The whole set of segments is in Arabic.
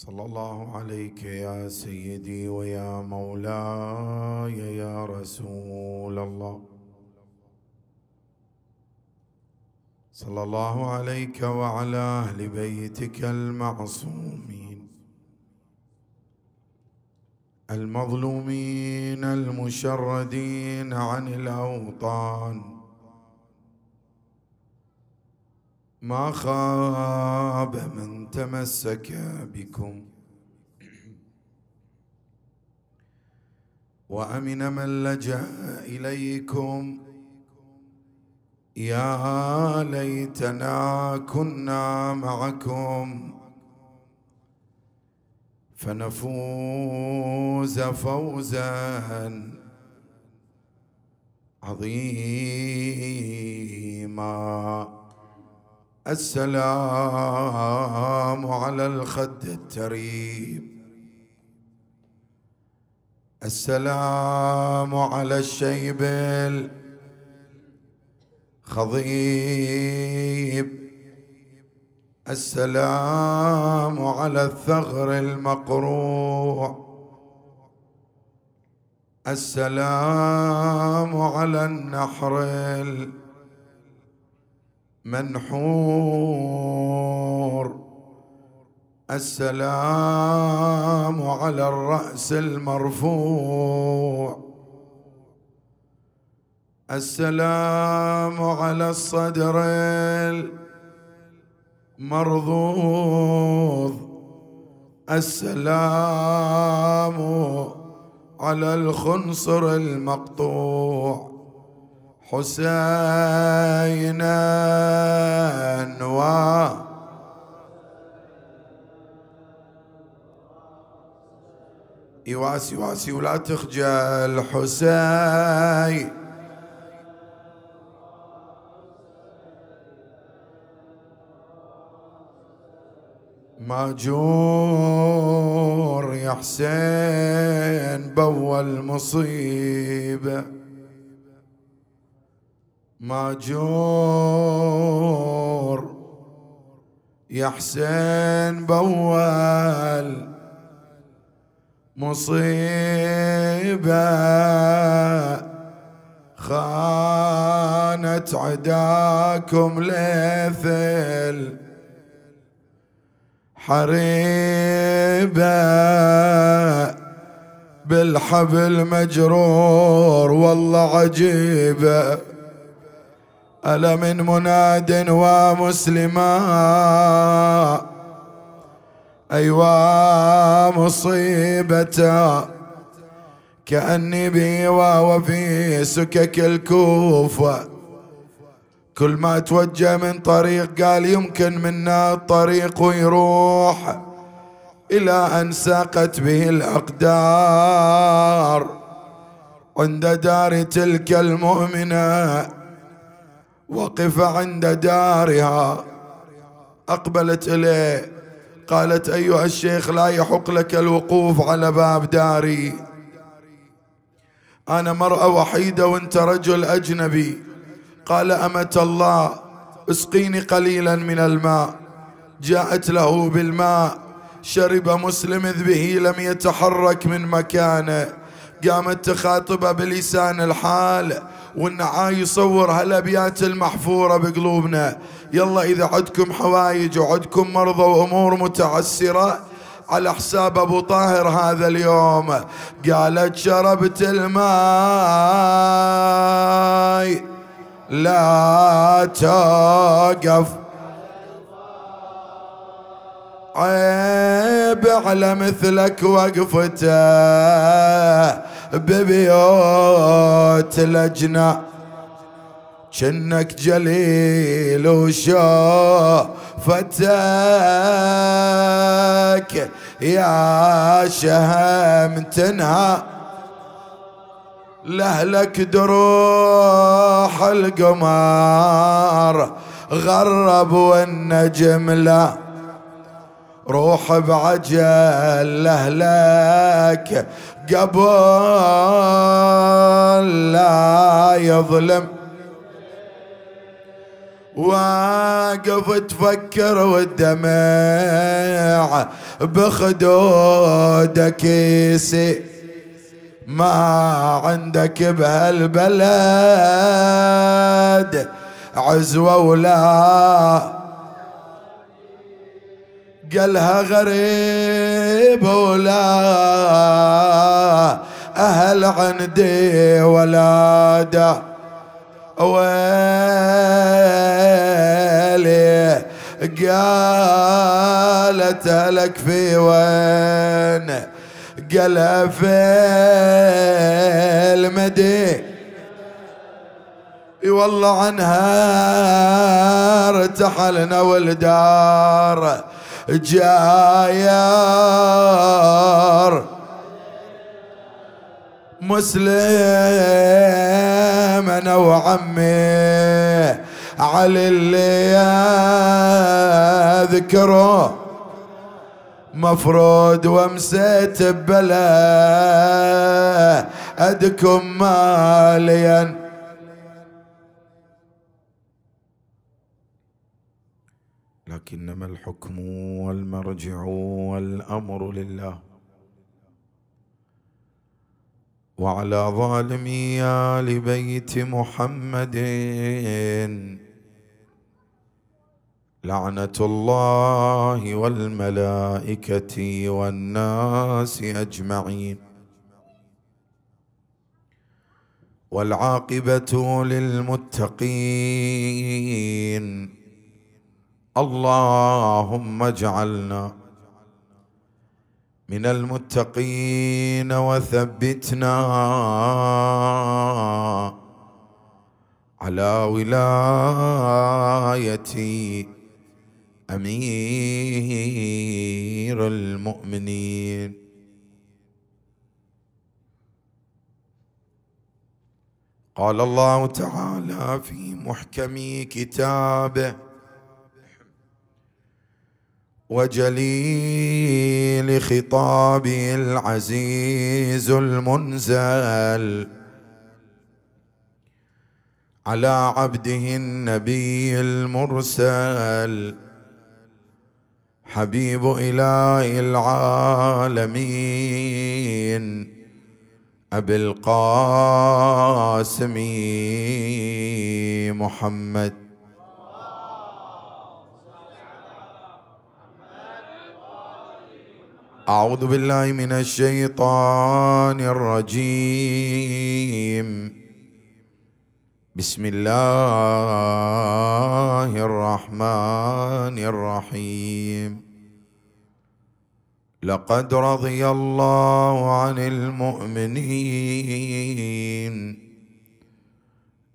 صلى الله عليك يا سيدي ويا مولاي يا رسول الله صلى الله عليك وعلى اهل بيتك المعصومين المظلومين المشردين عن الاوطان ما خاب من تمسك بكم وامن من لجا اليكم يا ليتنا كنا معكم فنفوز فوزا عظيما السلام على الخد التريب السلام على الشيب الخضيب السلام على الثغر المقروع السلام على النحر الخضيب منحور السلام على الراس المرفوع السلام على الصدر المرضوض السلام على الخنصر المقطوع حسينا و واسي واسي ولا تخجل حسين ماجور يا حسين بول مصيبه ماجور يا حسين بوال مصيبة خانت عداكم ليثل حريبة بالحبل مجرور والله عجيبه ألا من مناد ومسلما أيوا مصيبة كأني بي وفي سكك الكوفة كل ما توجه من طريق قال يمكن منا الطريق يروح إلى أن ساقت به الأقدار عند دار تلك المؤمنه وقف عند دارها أقبلت إليه قالت أيها الشيخ لا يحق لك الوقوف على باب داري أنا مرأة وحيدة وأنت رجل أجنبي قال أمة الله اسقيني قليلا من الماء جاءت له بالماء شرب مسلم إذ به لم يتحرك من مكانه قامت تخاطبه بلسان الحال عاي يصور هالابيات المحفوره بقلوبنا يلا اذا عدكم حوايج وعدكم مرضى وامور متعسره على حساب ابو طاهر هذا اليوم قالت شربت الماي لا توقف عيب على مثلك وقفته ببيوت لجنة شنك جليل وشوفتك يا شهم تنهى لهلك دروح القمر غرب والنجم لا روح بعجل لهلك قبل لا يظلم واقف تفكر والدمع بخدودك يسي ما عندك بهالبلد عزوة ولا قالها غريب ولا أهل عندي ولادة ويلي قالت لك في وين قالها في المدينة والله عنها ارتحلنا والدار جاير مسلم انا وعمي علي اللي اذكره مفروض وامسيت ببلا ادكم ماليا لكنما الحكم والمرجع والامر لله وعلى ظالمي ال بيت محمد لعنه الله والملائكه والناس اجمعين والعاقبه للمتقين اللهم اجعلنا من المتقين وثبتنا على ولايه امير المؤمنين قال الله تعالى في محكم كتابه وجليل خطابه العزيز المنزل على عبده النبي المرسل حبيب اله العالمين ابي القاسم محمد أعوذ بالله من الشيطان الرجيم بسم الله الرحمن الرحيم لقد رضي الله عن المؤمنين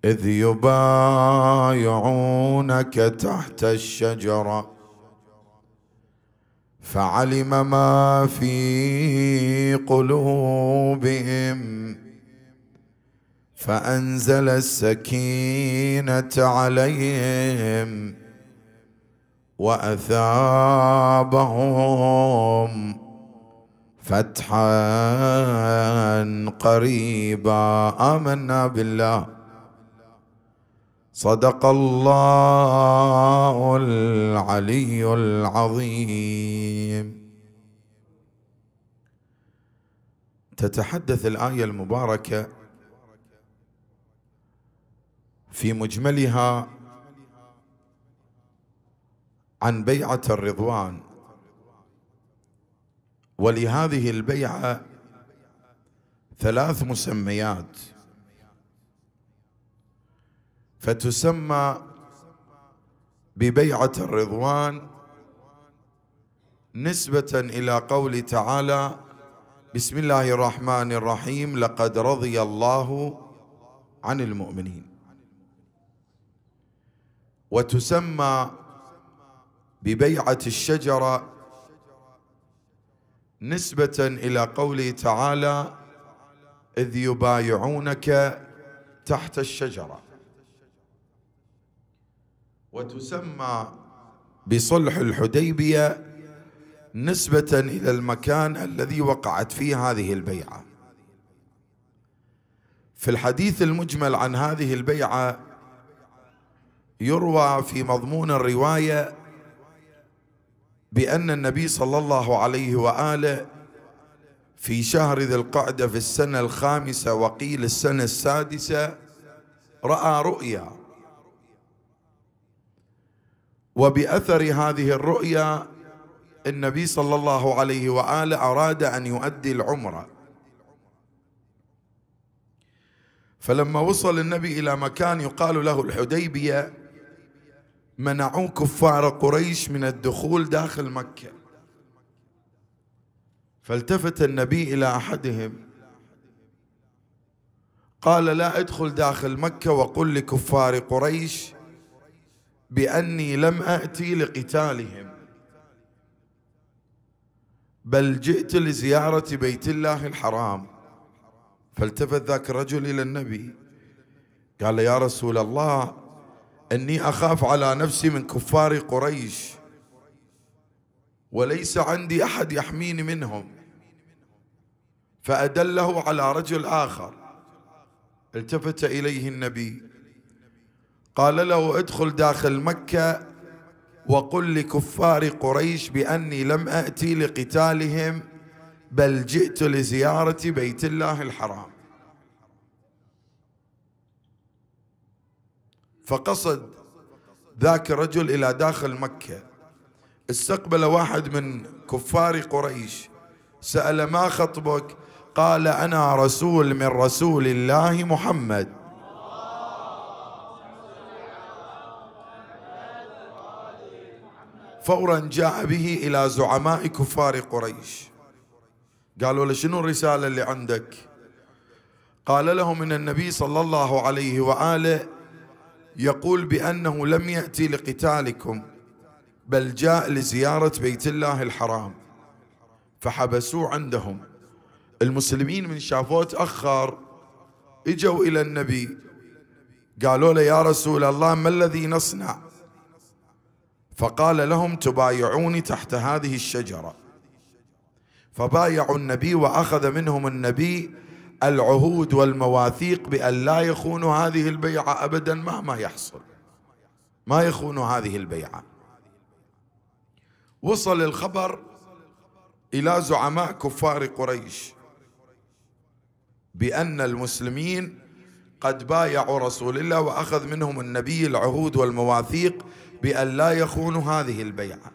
إذ يبايعونك تحت الشجره فعلم ما في قلوبهم فانزل السكينه عليهم واثابهم فتحا قريبا امنا بالله صدق الله العلي العظيم تتحدث الايه المباركه في مجملها عن بيعه الرضوان ولهذه البيعه ثلاث مسميات فتسمى ببيعة الرضوان نسبة إلى قول تعالى بسم الله الرحمن الرحيم لقد رضي الله عن المؤمنين وتسمى ببيعة الشجرة نسبة إلى قوله تعالى إذ يبايعونك تحت الشجرة وتسمى بصلح الحديبيه نسبه الى المكان الذي وقعت فيه هذه البيعه في الحديث المجمل عن هذه البيعه يروى في مضمون الروايه بان النبي صلى الله عليه واله في شهر ذي القعده في السنه الخامسه وقيل السنه السادسه راى رؤيا وبأثر هذه الرؤيا النبي صلى الله عليه وآله أراد أن يؤدي العمرة فلما وصل النبي إلى مكان يقال له الحديبية منعوا كفار قريش من الدخول داخل مكة فالتفت النبي إلى أحدهم قال لا ادخل داخل مكة وقل لكفار قريش باني لم اتي لقتالهم بل جئت لزياره بيت الله الحرام فالتفت ذاك الرجل الى النبي قال يا رسول الله اني اخاف على نفسي من كفار قريش وليس عندي احد يحميني منهم فادله على رجل اخر التفت اليه النبي قال له ادخل داخل مكة وقل لكفار قريش بأني لم أأتي لقتالهم بل جئت لزيارة بيت الله الحرام فقصد ذاك الرجل إلى داخل مكة استقبل واحد من كفار قريش سأل ما خطبك قال أنا رسول من رسول الله محمد فورا جاء به إلى زعماء كفار قريش قالوا له شنو الرسالة اللي عندك قال له من النبي صلى الله عليه وآله يقول بأنه لم يأتي لقتالكم بل جاء لزيارة بيت الله الحرام فحبسوه عندهم المسلمين من شافوه تأخر اجوا إلى النبي قالوا له يا رسول الله ما الذي نصنع فقال لهم تبايعوني تحت هذه الشجره فبايعوا النبي واخذ منهم النبي العهود والمواثيق بان لا يخونوا هذه البيعه ابدا مهما يحصل ما يخونوا هذه البيعه وصل الخبر الى زعماء كفار قريش بان المسلمين قد بايعوا رسول الله واخذ منهم النبي العهود والمواثيق بأن لا يخونوا هذه البيعة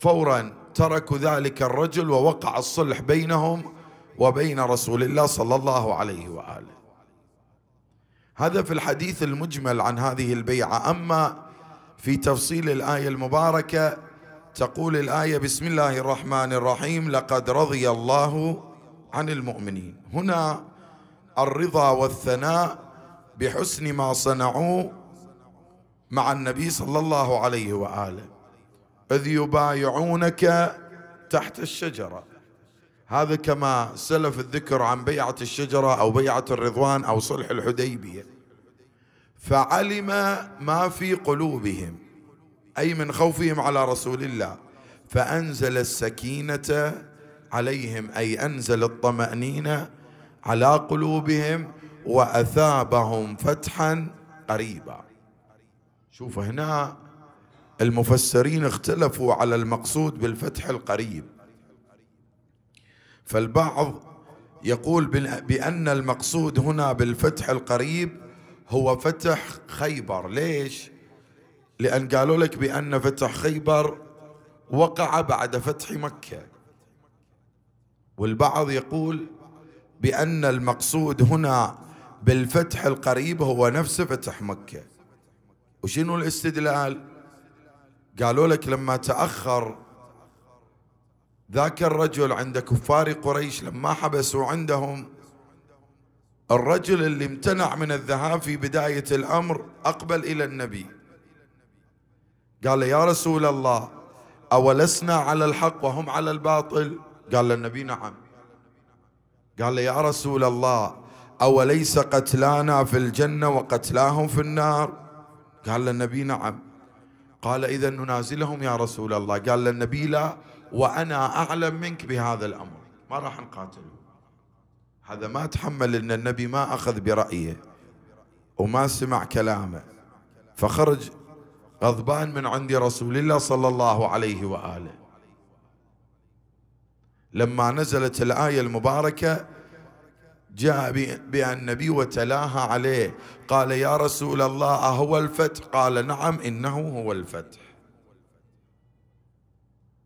فورا تركوا ذلك الرجل ووقع الصلح بينهم وبين رسول الله صلى الله عليه وآله هذا في الحديث المجمل عن هذه البيعة أما في تفصيل الآية المباركة تقول الآية بسم الله الرحمن الرحيم لقد رضي الله عن المؤمنين هنا الرضا والثناء بحسن ما صنعوا مع النبي صلى الله عليه واله اذ يبايعونك تحت الشجره هذا كما سلف الذكر عن بيعه الشجره او بيعه الرضوان او صلح الحديبيه فعلم ما في قلوبهم اي من خوفهم على رسول الله فانزل السكينه عليهم اي انزل الطمانينه على قلوبهم واثابهم فتحا قريبا شوف هنا المفسرين اختلفوا على المقصود بالفتح القريب فالبعض يقول بان المقصود هنا بالفتح القريب هو فتح خيبر ليش لان قالوا لك بان فتح خيبر وقع بعد فتح مكه والبعض يقول بان المقصود هنا بالفتح القريب هو نفسه فتح مكة وشنو الاستدلال قالوا لك لما تأخر ذاك الرجل عند كفار قريش لما حبسوا عندهم الرجل اللي امتنع من الذهاب في بداية الأمر أقبل إلى النبي قال يا رسول الله أولسنا على الحق وهم على الباطل قال النبي نعم قال يا رسول الله أوليس قتلانا في الجنة وقتلاهم في النار قال للنبي نعم قال إذا ننازلهم يا رسول الله قال للنبي لا وأنا أعلم منك بهذا الأمر ما راح نقاتله هذا ما تحمل أن النبي ما أخذ برأيه وما سمع كلامه فخرج غضبان من عند رسول الله صلى الله عليه وآله لما نزلت الآية المباركة جاء بها النبي وتلاها عليه قال يا رسول الله أهو الفتح قال نعم إنه هو الفتح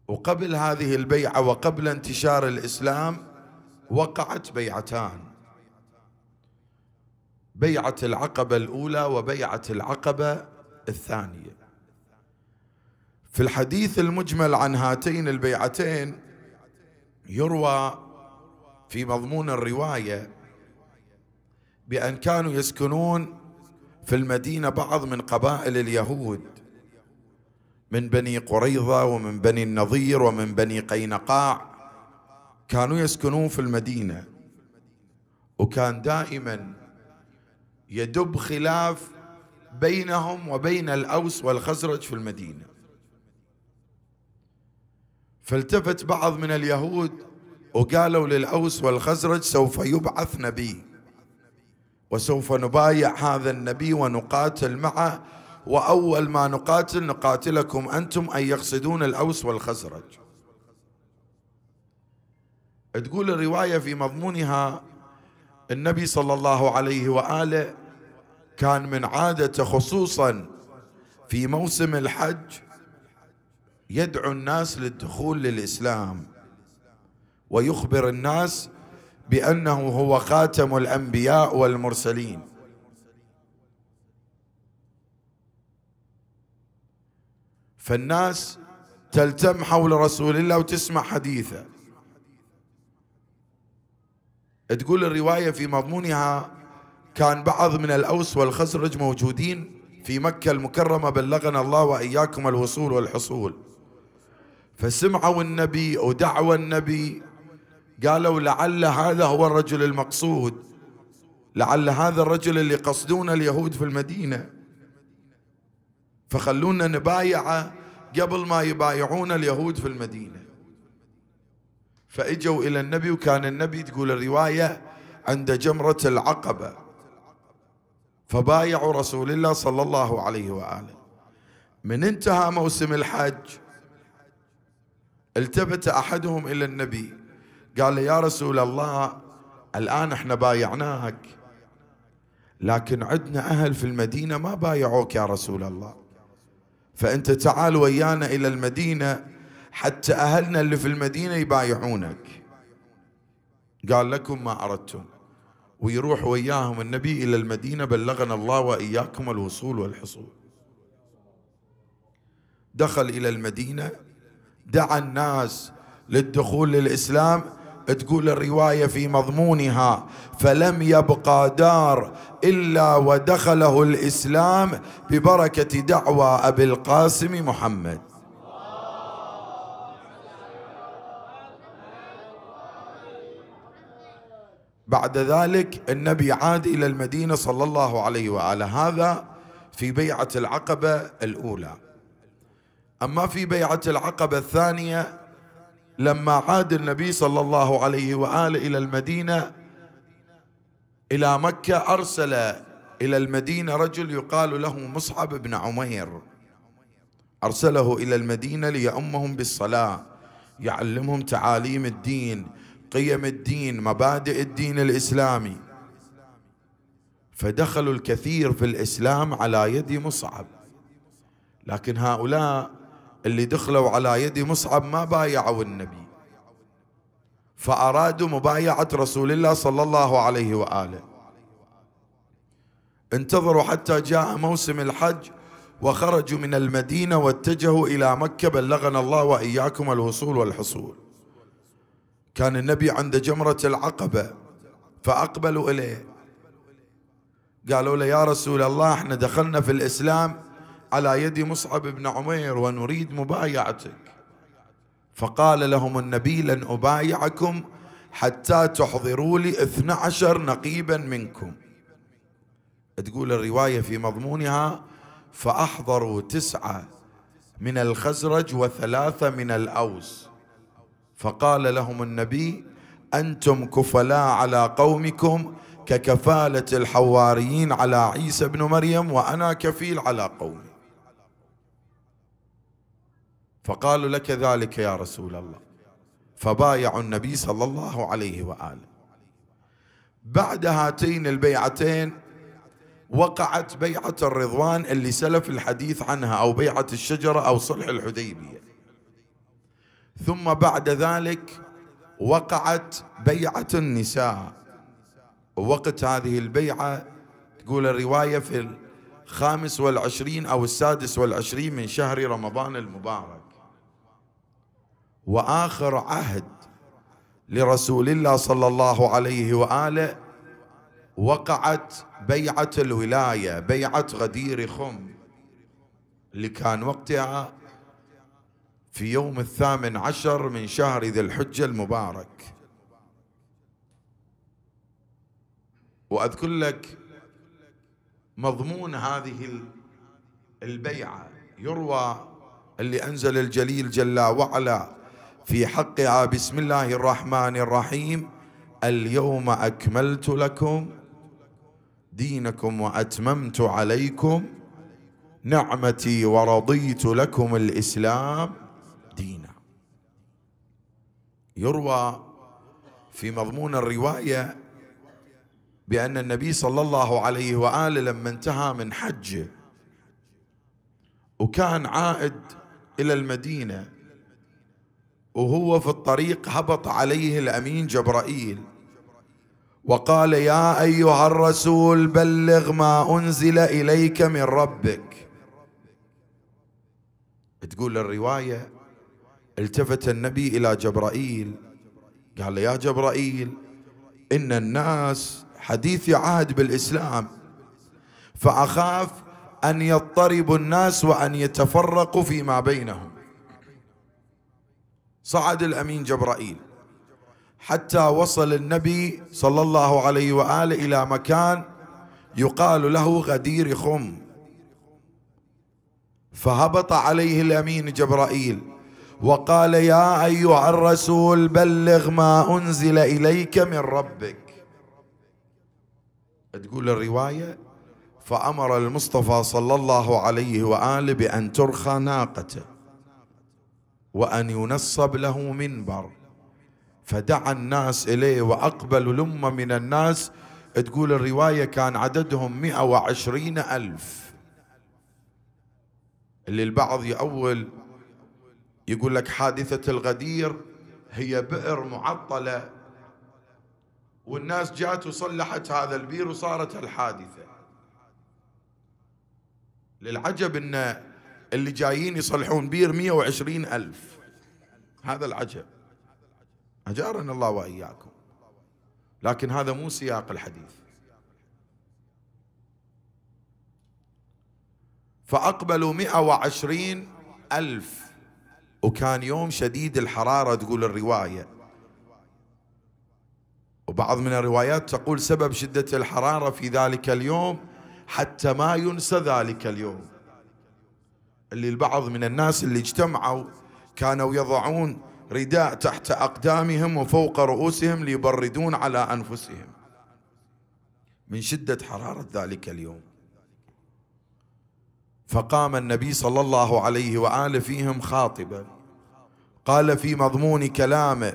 وقبل هذه البيعة وقبل انتشار الإسلام وقعت بيعتان بيعة العقبة الأولى وبيعة العقبة الثانية في الحديث المجمل عن هاتين البيعتين يروى في مضمون الروايه بأن كانوا يسكنون في المدينة بعض من قبائل اليهود من بني قريظة ومن بني النضير ومن بني قينقاع كانوا يسكنون في المدينة وكان دائما يدب خلاف بينهم وبين الأوس والخزرج في المدينة فالتفت بعض من اليهود وقالوا للأوس والخزرج سوف يبعث نبي وسوف نبايع هذا النبي ونقاتل معه وأول ما نقاتل نقاتلكم أنتم أن يقصدون الأوس والخزرج تقول الرواية في مضمونها النبي صلى الله عليه وآله كان من عادته خصوصا في موسم الحج يدعو الناس للدخول للإسلام ويخبر الناس بانه هو خاتم الانبياء والمرسلين فالناس تلتم حول رسول الله وتسمع حديثه تقول الروايه في مضمونها كان بعض من الاوس والخزرج موجودين في مكه المكرمه بلغنا الله واياكم الوصول والحصول فسمعوا النبي ودعوا النبي قالوا لعل هذا هو الرجل المقصود لعل هذا الرجل اللي قصدون اليهود في المدينة فخلونا نبايعه قبل ما يبايعون اليهود في المدينة فإجوا إلى النبي وكان النبي تقول الرواية عند جمرة العقبة فبايعوا رسول الله صلى الله عليه وآله من انتهى موسم الحج التفت أحدهم إلى النبي قال لي يا رسول الله الآن احنا بايعناك لكن عندنا أهل في المدينة ما بايعوك يا رسول الله فأنت تعال ويانا إلى المدينة حتى أهلنا اللي في المدينة يبايعونك قال لكم ما أردتم ويروح وياهم النبي إلى المدينة بلغنا الله وإياكم الوصول والحصول دخل إلى المدينة دعا الناس للدخول للإسلام تقول الروايه في مضمونها فلم يبقى دار الا ودخله الاسلام ببركه دعوى ابي القاسم محمد بعد ذلك النبي عاد الى المدينه صلى الله عليه واله هذا في بيعه العقبه الاولى اما في بيعه العقبه الثانيه لما عاد النبي صلى الله عليه واله الى المدينه الى مكه ارسل الى المدينه رجل يقال له مصعب بن عمير ارسله الى المدينه ليأمهم بالصلاه يعلمهم تعاليم الدين قيم الدين مبادئ الدين الاسلامي فدخلوا الكثير في الاسلام على يد مصعب لكن هؤلاء اللي دخلوا على يد مصعب ما بايعوا النبي فأرادوا مبايعة رسول الله صلى الله عليه وآله انتظروا حتى جاء موسم الحج وخرجوا من المدينة واتجهوا إلى مكة بلغنا الله وإياكم الوصول والحصول كان النبي عند جمرة العقبة فأقبلوا إليه قالوا له يا رسول الله احنا دخلنا في الإسلام على يد مصعب بن عمير ونريد مبايعتك فقال لهم النبي لن أبايعكم حتى تحضروا لي اثنى عشر نقيبا منكم تقول الرواية في مضمونها فأحضروا تسعة من الخزرج وثلاثة من الأوس فقال لهم النبي أنتم كفلاء على قومكم ككفالة الحواريين على عيسى بن مريم وأنا كفيل على قومي فقالوا لك ذلك يا رسول الله فبايعوا النبي صلى الله عليه واله بعد هاتين البيعتين وقعت بيعة الرضوان اللي سلف الحديث عنها أو بيعة الشجرة أو صلح الحديبية ثم بعد ذلك وقعت بيعة النساء وقت هذه البيعة تقول الرواية في الخامس والعشرين أو السادس والعشرين من شهر رمضان المبارك واخر عهد لرسول الله صلى الله عليه واله وقعت بيعه الولايه بيعه غدير خم اللي كان وقتها في يوم الثامن عشر من شهر ذي الحجه المبارك واذكر لك مضمون هذه البيعه يروى اللي انزل الجليل جل وعلا في حقها آه، بسم الله الرحمن الرحيم اليوم اكملت لكم دينكم واتممت عليكم نعمتي ورضيت لكم الاسلام دينا يروى في مضمون الروايه بان النبي صلى الله عليه واله لما انتهى من حجه وكان عائد الى المدينه وهو في الطريق هبط عليه الامين جبرائيل وقال يا ايها الرسول بلغ ما انزل اليك من ربك تقول الروايه التفت النبي الى جبرائيل قال يا جبرائيل ان الناس حديث عهد بالاسلام فاخاف ان يضطرب الناس وان يتفرقوا فيما بينهم صعد الامين جبرائيل حتى وصل النبي صلى الله عليه واله الى مكان يقال له غدير خم فهبط عليه الامين جبرائيل وقال يا ايها الرسول بلغ ما انزل اليك من ربك تقول الروايه فامر المصطفى صلى الله عليه واله بان ترخى ناقته وأن ينصب له منبر فدعا الناس إليه وأقبل لمة من الناس تقول الرواية كان عددهم مئة وعشرين ألف اللي البعض يأول يقول لك حادثة الغدير هي بئر معطلة والناس جات وصلحت هذا البير وصارت الحادثة للعجب أن اللي جايين يصلحون بير 120 ألف هذا العجب أجارنا الله وإياكم لكن هذا مو سياق الحديث فأقبلوا 120 ألف وكان يوم شديد الحرارة تقول الرواية وبعض من الروايات تقول سبب شدة الحرارة في ذلك اليوم حتى ما ينسى ذلك اليوم اللي البعض من الناس اللي اجتمعوا كانوا يضعون رداء تحت أقدامهم وفوق رؤوسهم ليبردون على أنفسهم من شدة حرارة ذلك اليوم فقام النبي صلى الله عليه وآله فيهم خاطبا قال في مضمون كلامه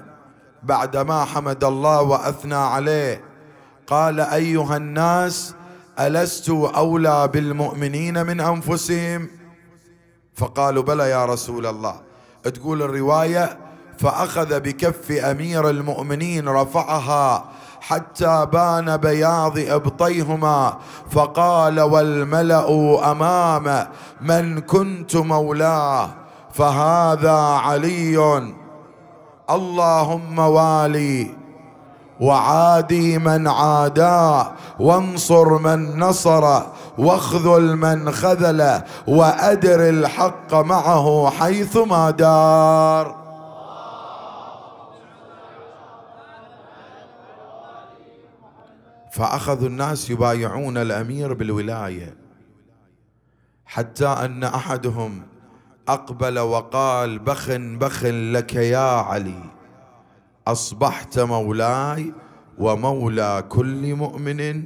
بعدما حمد الله وأثنى عليه قال أيها الناس ألست أولى بالمؤمنين من أنفسهم فقالوا بلى يا رسول الله تقول الروايه فاخذ بكف امير المؤمنين رفعها حتى بان بياض ابطيهما فقال والملا امام من كنت مولاه فهذا علي اللهم والي وعادي من عاداه وانصر من نصر واخذل من خذله وأدر الحق معه حيثما دار فأخذ الناس يبايعون الأمير بالولاية حتى أن أحدهم أقبل وقال بخ بخ لك يا علي أصبحت مولاي ومولى كل مؤمن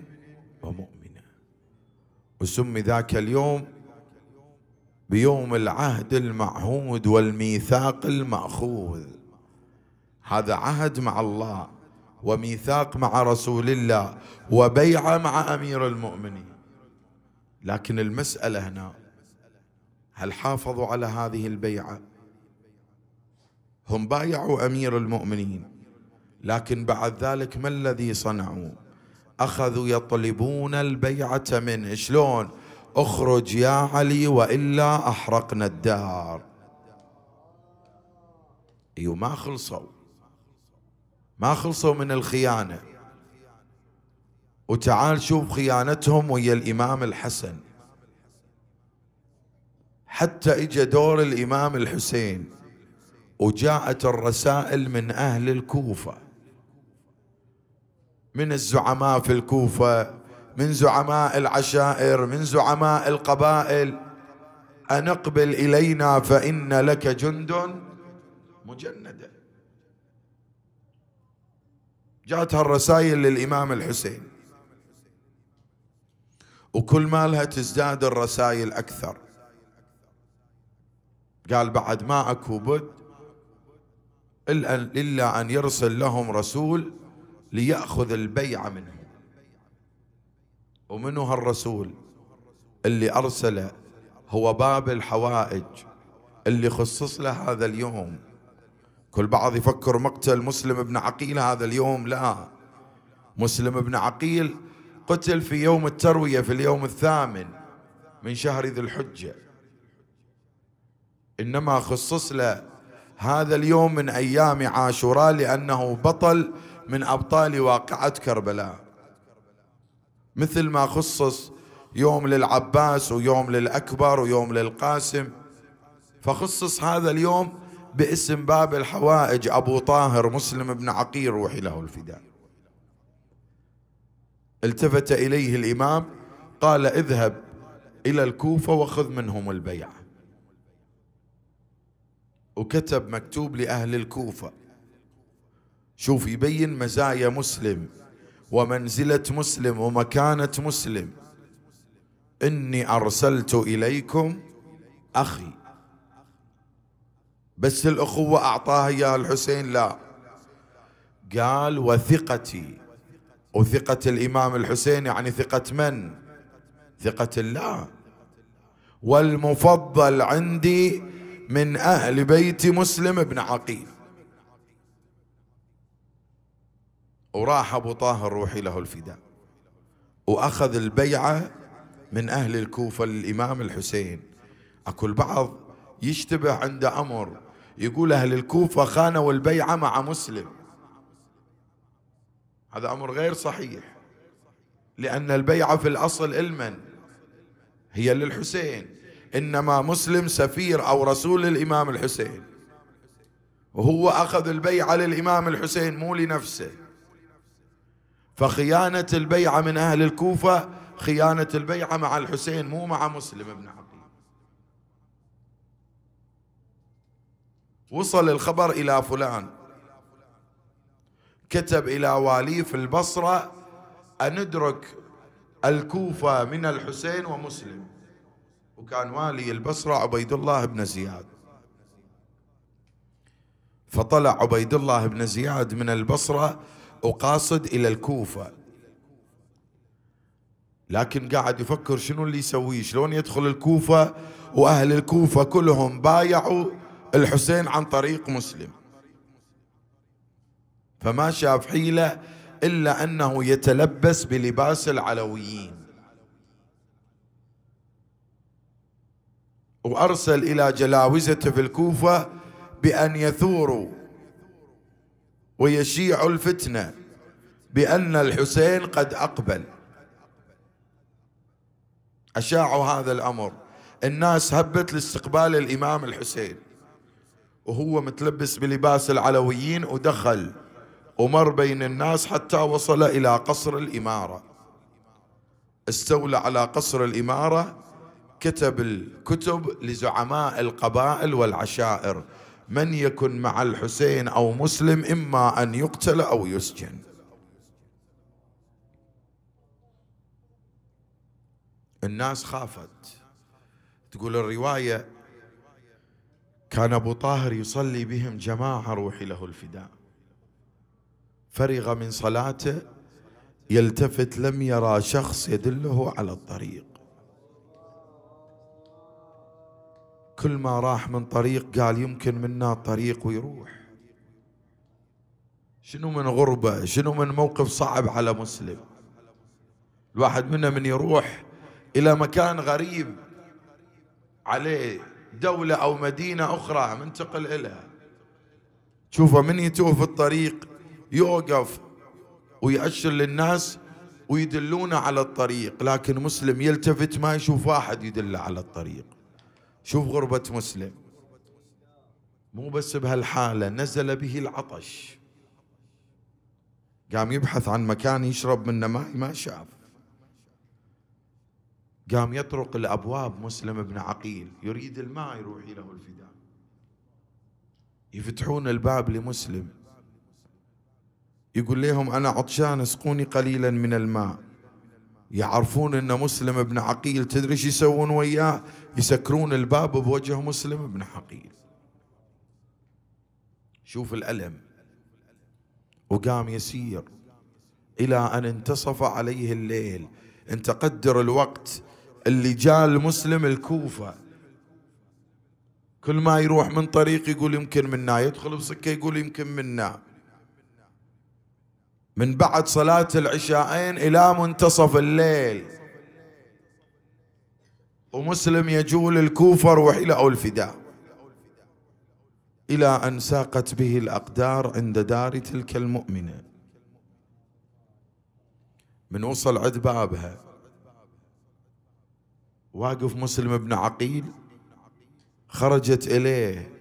ومؤمن وسمي ذاك اليوم بيوم العهد المعهود والميثاق المأخوذ هذا عهد مع الله وميثاق مع رسول الله وبيعة مع أمير المؤمنين لكن المسألة هنا هل حافظوا على هذه البيعة هم بايعوا أمير المؤمنين لكن بعد ذلك ما الذي صنعوا أخذوا يطلبون البيعة منه شلون اخرج يا علي وإلا أحرقنا الدار ايو ما خلصوا ما خلصوا من الخيانة وتعال شوف خيانتهم ويا الإمام الحسن حتى إجا دور الإمام الحسين وجاءت الرسائل من أهل الكوفة من الزعماء في الكوفة من زعماء العشائر من زعماء القبائل أن اقبل إلينا فإن لك جند مجندة جاتها الرسائل للإمام الحسين وكل مالها تزداد الرسائل أكثر قال بعد ما أكو بد إلا أن يرسل لهم رسول ليأخذ البيعة منه ومنه هالرسول اللي أرسله هو باب الحوائج اللي خصص له هذا اليوم كل بعض يفكر مقتل مسلم بن عقيل هذا اليوم لا مسلم بن عقيل قتل في يوم التروية في اليوم الثامن من شهر ذي الحجة إنما خصص له هذا اليوم من أيام عاشوراء لأنه بطل من أبطال واقعة كربلاء مثل ما خصص يوم للعباس ويوم للأكبر ويوم للقاسم فخصص هذا اليوم باسم باب الحوائج أبو طاهر مسلم بن عقير روحي له الفداء التفت إليه الإمام قال اذهب إلى الكوفة وخذ منهم البيعة وكتب مكتوب لأهل الكوفة شوف يبين مزايا مسلم ومنزلة مسلم ومكانة مسلم إني أرسلت إليكم أخي بس الأخوة أعطاها إياها الحسين لا قال وثقتي وثقة الإمام الحسين يعني ثقة من ثقة الله والمفضل عندي من أهل بيت مسلم بن عقيل وراح أبو طاهر روحي له الفداء وأخذ البيعة من أهل الكوفة للإمام الحسين أكو البعض يشتبه عند أمر يقول أهل الكوفة خانوا البيعة مع مسلم هذا أمر غير صحيح لأن البيعة في الأصل المن هي للحسين إنما مسلم سفير أو رسول للإمام الحسين وهو أخذ البيعة للإمام الحسين مو لنفسه فخيانة البيعة من أهل الكوفة خيانة البيعة مع الحسين مو مع مسلم بن عقيل وصل الخبر إلى فلان كتب إلى والي في البصرة أندرك الكوفة من الحسين ومسلم وكان والي البصرة عبيد الله بن زياد فطلع عبيد الله بن زياد من البصرة وقاصد إلى الكوفة لكن قاعد يفكر شنو اللي يسويه شلون يدخل الكوفة وأهل الكوفة كلهم بايعوا الحسين عن طريق مسلم فما شاف حيلة إلا أنه يتلبس بلباس العلويين وأرسل إلى جلاوزته في الكوفة بأن يثوروا ويشيع الفتنه بان الحسين قد اقبل اشاعوا هذا الامر الناس هبت لاستقبال الامام الحسين وهو متلبس بلباس العلويين ودخل ومر بين الناس حتى وصل الى قصر الاماره استولى على قصر الاماره كتب الكتب لزعماء القبائل والعشائر من يكن مع الحسين او مسلم اما ان يقتل او يسجن الناس خافت تقول الروايه كان ابو طاهر يصلي بهم جماعه روحي له الفداء فرغ من صلاته يلتفت لم يرى شخص يدله على الطريق كل ما راح من طريق قال يمكن منا طريق ويروح شنو من غربة شنو من موقف صعب على مسلم الواحد منا من يروح إلى مكان غريب عليه دولة أو مدينة أخرى منتقل إلها تشوفه من يتوه في الطريق يوقف ويأشر للناس ويدلونه على الطريق لكن مسلم يلتفت ما يشوف واحد يدله على الطريق شوف غربة مسلم مو بس بهالحالة نزل به العطش قام يبحث عن مكان يشرب منه ماء ما شاف قام يطرق الأبواب مسلم بن عقيل يريد الماء يروح له الفداء يفتحون الباب لمسلم يقول لهم أنا عطشان اسقوني قليلا من الماء يعرفون ان مسلم بن عقيل تدري ايش يسوون وياه يسكرون الباب بوجه مسلم بن عقيل شوف الالم وقام يسير الى ان انتصف عليه الليل انت قدر الوقت اللي جاء المسلم الكوفه كل ما يروح من طريق يقول يمكن منا يدخل بسكه يقول يمكن منا من بعد صلاة العشاءين إلى منتصف الليل ومسلم يجول الكوفة روح أو الفداء إلى أن ساقت به الأقدار عند دار تلك المؤمنة من وصل عند بابها واقف مسلم بن عقيل خرجت إليه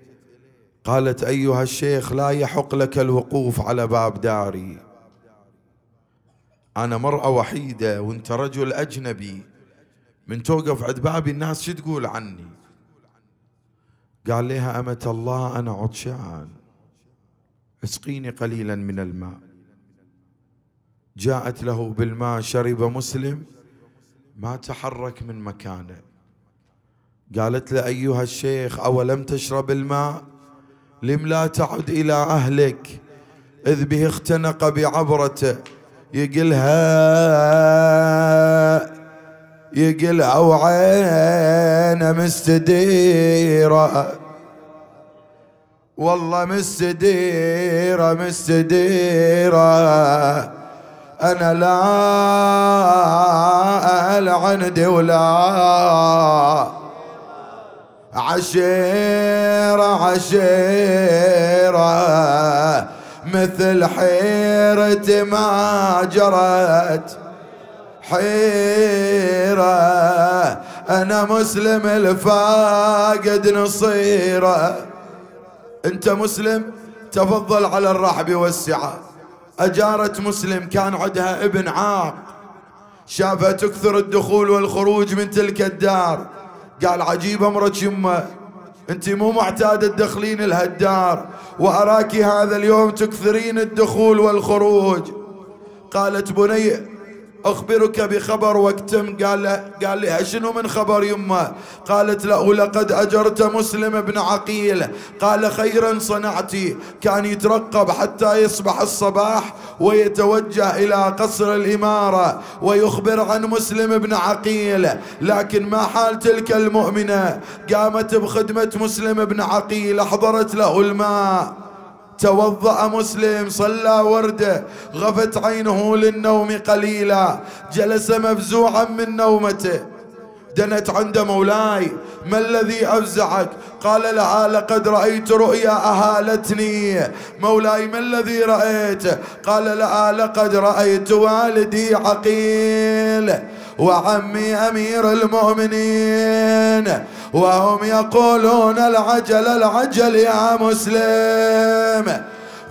قالت أيها الشيخ لا يحق لك الوقوف على باب داري أنا مرأة وحيدة وأنت رجل أجنبي من توقف عند بابي الناس شو تقول عني قال لها أمة الله أنا عطشان اسقيني قليلا من الماء جاءت له بالماء شرب مسلم ما تحرك من مكانه قالت له أيها الشيخ أولم تشرب الماء لم لا تعد إلى أهلك إذ به اختنق بعبرته يقلها يقلها وعينه مستديرة والله مستديرة مستديرة أنا لا عندي ولا عشيرة عشيرة مثل حيرة ما جرت حيرة أنا مسلم الفاقد نصيرة أنت مسلم تفضل على الرحب والسعة أجارة مسلم كان عندها ابن عاق شافها تكثر الدخول والخروج من تلك الدار قال عجيب أمرك يمه انت مو معتادة تدخلين الهدار واراك هذا اليوم تكثرين الدخول والخروج قالت بني أخبرك بخبر واكتم قال قال لها شنو من خبر يما قالت له لقد أجرت مسلم بن عقيل قال خيرا صنعت كان يترقب حتى يصبح الصباح ويتوجه إلى قصر الإمارة ويخبر عن مسلم بن عقيل لكن ما حال تلك المؤمنة قامت بخدمة مسلم بن عقيل أحضرت له الماء توضأ مسلم صلى ورده غفت عينه للنوم قليلا جلس مفزوعا من نومته دنت عند مولاي ما الذي أفزعك قال لها لقد رأيت رؤيا أهالتني مولاي ما الذي رأيت قال لها لقد رأيت والدي عقيل وعمي أمير المؤمنين وهم يقولون العجل العجل يا مسلم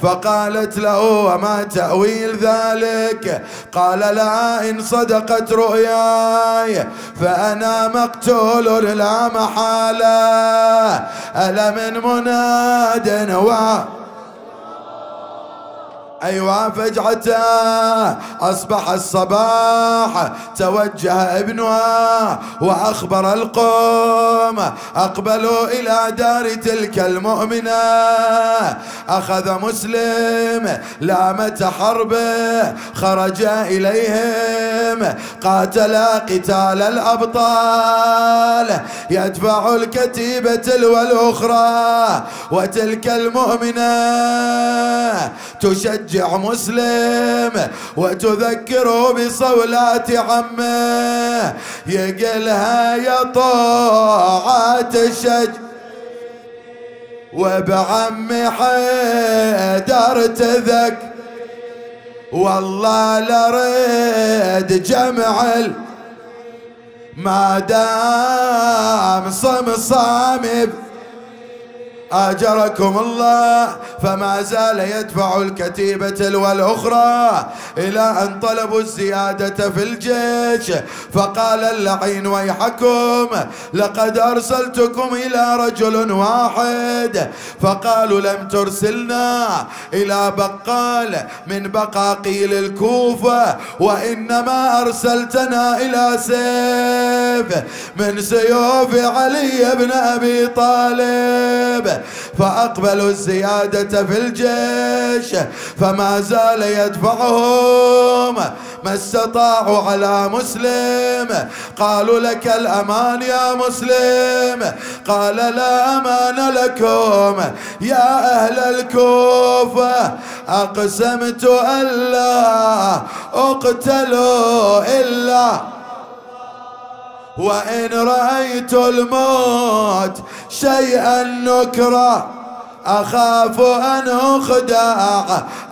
فقالت له وما تأويل ذلك قال لا إن صدقت رؤياي فأنا مقتول لا محالة ألم من مناد و... أيوة فجعته أصبح الصباح توجه ابنها وأخبر القوم أقبلوا إلى دار تلك المؤمنة أخذ مسلم لامة حربه خرج إليهم الهزيمة قاتلا قتال الأبطال يدفع الكتيبة تلو الأخرى وتلك المؤمنة تشجع مسلم وتذكره بصولات عمه يقلها يا طاعة الشج وبعم حيدر تذكر والله لريد جمع ما دام صمصام آجركم الله فما زال يدفع الكتيبة والأخرى إلى أن طلبوا الزيادة في الجيش فقال اللعين ويحكم لقد أرسلتكم إلى رجل واحد فقالوا لم ترسلنا إلى بقال من بقاقيل الكوفة وإنما أرسلتنا إلى سيف من سيوف علي بن أبي طالب فأقبلوا الزيادة في الجيش فما زال يدفعهم ما استطاعوا على مسلم قالوا لك الأمان يا مسلم قال لا أمان لكم يا أهل الكوفة أقسمت ألا أقتلوا إلا وإن رأيت الموت شيئا نكره أخاف أن أخدع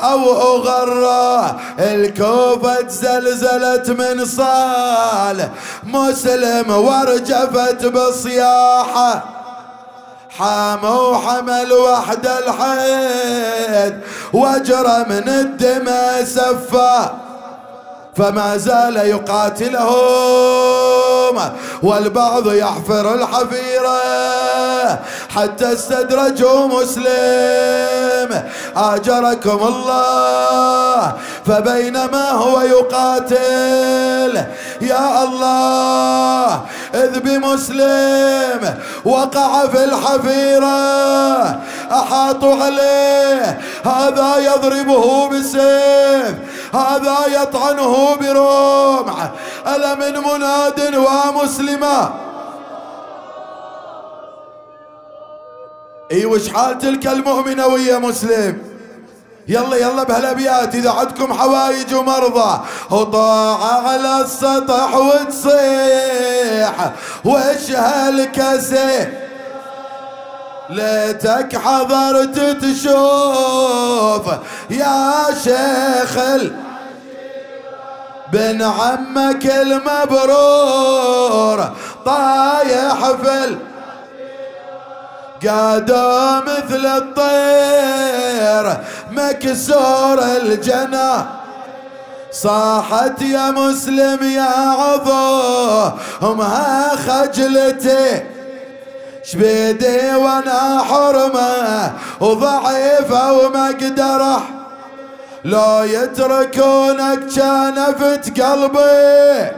أو أغرى الكوفة زلزلت من صال مسلم وارجفت بصياحة حاموا حمل وحد الحيد وجرى من الدماء سفه فما زال يقاتلهم والبعض يحفر الحفيرة حتى استدرجوا مسلم آجركم الله فبينما هو يقاتل يا الله إذ بمسلم وقع في الحفيرة أحاطوا عليه هذا يضربه بسيف هذا يطعنه برمع ألا من مناد ومسلمة اي وش حال تلك المؤمنة ويا مسلم يلا يلا بهالابيات اذا عندكم حوايج ومرضى وطاعة على السطح وتصيح وش هالكسيح ليتك حضرت تشوف يا شيخ بن عمك المبرور طايح في قادا مثل الطير مكسور الجنا صاحت يا مسلم يا عضو همها خجلتي شبيدي وانا حرمه وضعيفه وما اقدر لو يتركونك كان فت قلبي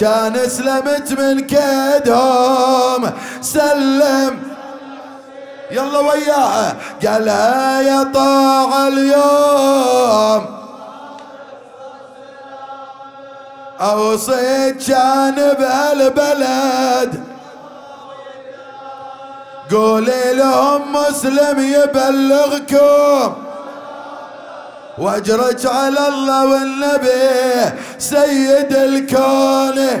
كان سلمت من كيدهم سلم يلا وياها قالها يا طاعة اليوم أوصيت جانب بهالبلد قولي لهم مسلم يبلغكم واجرك على الله والنبي سيد الكون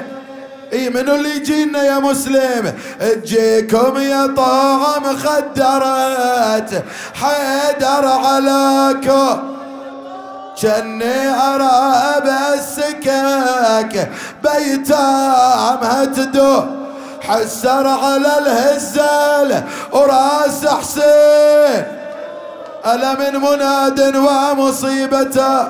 اي منو اللي يجينا يا مسلم تجيكم يا طاعة خدرات حيدر علاكو جني أرى السكاك بيتامها هتدو حسر على الهزال وراس حسين ألا من مناد ومصيبته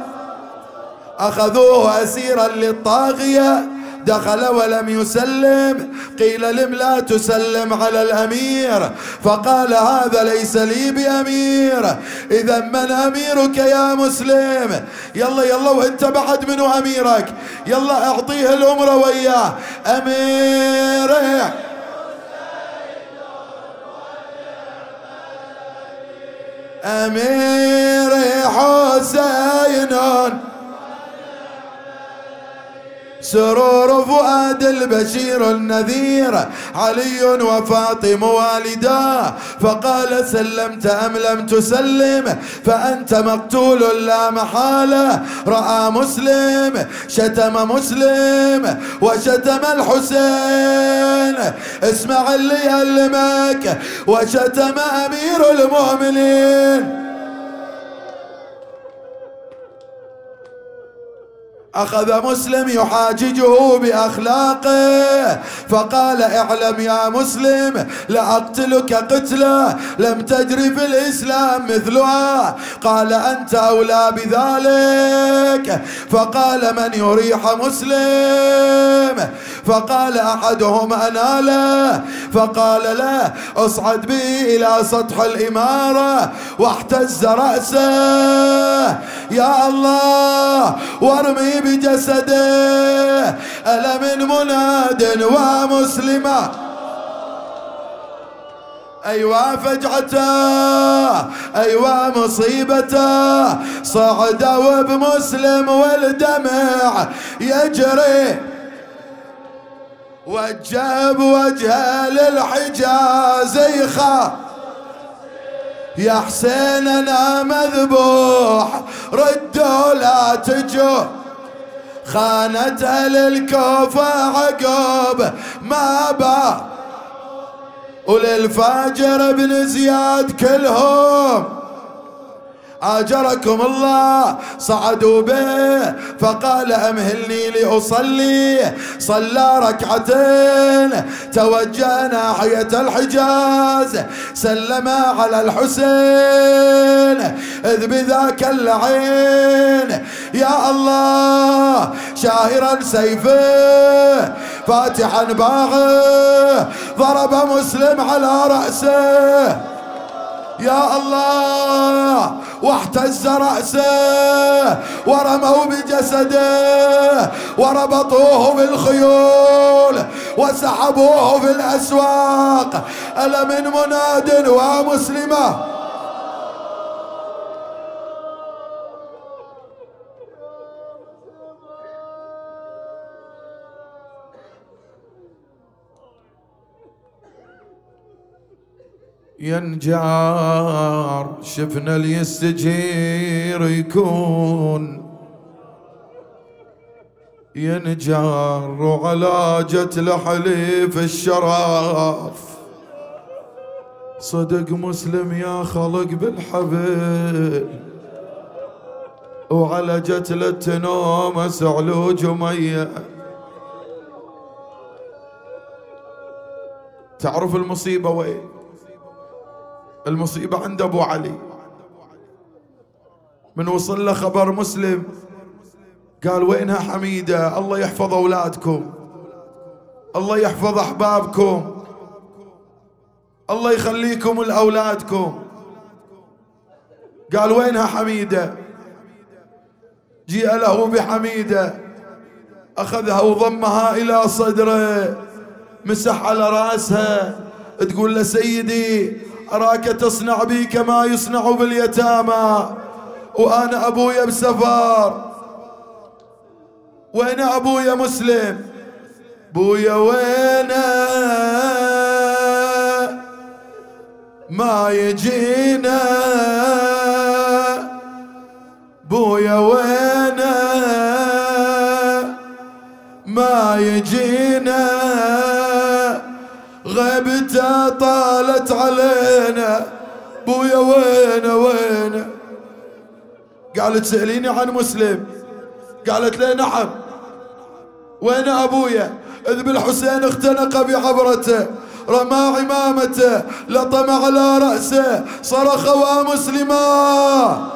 أخذوه أسيرا للطاغية دخل ولم يسلم قيل لم لا تسلم على الأمير فقال هذا ليس لي بأمير إذا من أميرك يا مسلم يلا يلا وانت بعد منو أميرك يلا أعطيه الأمر وياه أميره أمير حسين سرور فؤاد البشير النذير علي وفاطم والدا فقال سلمت أم لم تسلم فأنت مقتول لا محالة رأى مسلم شتم مسلم وشتم الحسين اسمع اللي يلمك وشتم أمير المؤمنين أخذ مسلم يحاججه بأخلاقه فقال اعلم يا مسلم لأقتلك قتلة لم تجري في الإسلام مثلها قال أنت أولى بذلك فقال من يريح مسلم فقال أحدهم أنا له فقال له اصعد بي إلى سطح الإمارة واحتز رأسه يا الله وارمي بجسده ألا من مناد ومسلمة أيوة فجعته أيوة مصيبته صعدوا بمسلم والدمع يجري وجه بوجهه للحجاز يخا يا حسين انا مذبوح ردوا لا تجوا خانت أهل الكوفة عقب ما باع وللفاجر بن زياد كلهم آجركم الله صعدوا به فقال أمهلني لأصلي صلى ركعتين توجه ناحية الحجاز سلم على الحسين إذ بذاك العين يا الله شاهرا سيفه فاتحا باغه ضرب مسلم على رأسه يا الله واحتز رأسه ورموا بجسده وربطوه بالخيول وسحبوه في الأسواق ألا من مناد ومسلمه ينجار شفنا اليستجير يكون ينجار وعلى وعلاجة لحليف الشرف صدق مسلم يا خلق بالحبل وعلى وعلجت للتنوم سعلو جميه تعرف المصيبة وين المصيبة عند أبو علي من وصل له خبر مسلم قال وينها حميدة الله يحفظ أولادكم الله يحفظ أحبابكم الله يخليكم لأولادكم قال وينها حميدة جيء له بحميدة أخذها وضمها إلى صدره مسح على رأسها تقول له سيدي أراك تصنع بي كما يصنع باليتامى وأنا أبويا بسفر وأنا أبويا مسلم بويا وين ما يجينا بويا وين ما يجينا طالت علينا بويا وين وين قالت سأليني عن مسلم قالت لي نعم وين ابويا اذ الحسين اختنق بعبرته رمى عمامته لطم على رأسه صرخ ومسلما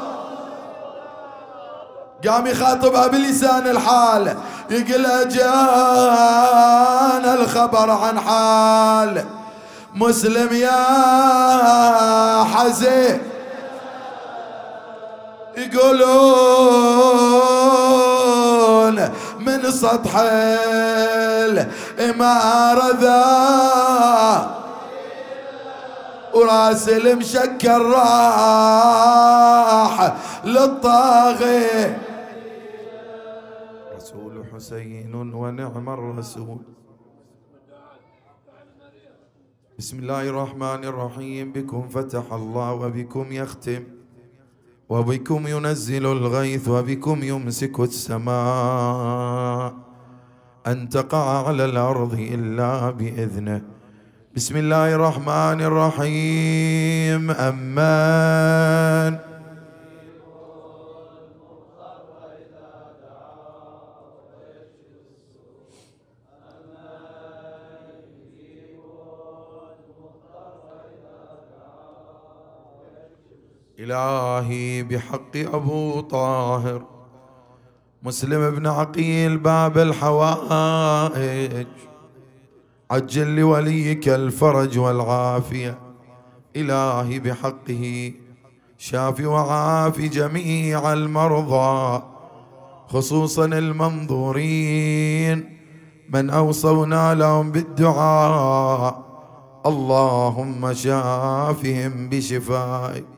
قام يخاطبها بلسان الحال يقل أجان الخبر عن حال مسلم يا حزين يقولون من سطح الإمارة وراس المشكر راح للطاغي رسول حسين ونعم الرسول بسم الله الرحمن الرحيم بكم فتح الله وبكم يختم وبكم ينزل الغيث وبكم يمسك السماء أن تقع على الأرض إلا بإذنه بسم الله الرحمن الرحيم أمان إلهي بحق أبو طاهر مسلم بن عقيل باب الحوائج عجل لوليك الفرج والعافية إلهي بحقه شاف وعاف جميع المرضى خصوصا المنظورين من أوصونا لهم بالدعاء اللهم شافهم بشفائك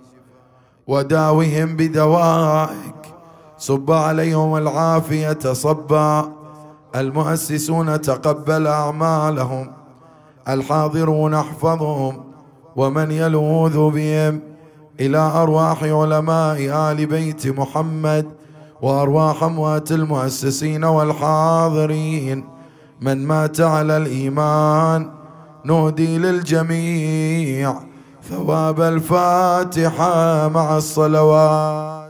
وداوهم بدوائك صب عليهم العافية صبا المؤسسون تقبل أعمالهم الحاضرون احفظهم ومن يلوذ بهم إلى أرواح علماء آل بيت محمد وأرواح أموات المؤسسين والحاضرين من مات على الإيمان نهدي للجميع ثواب الفاتحة مع الصلوات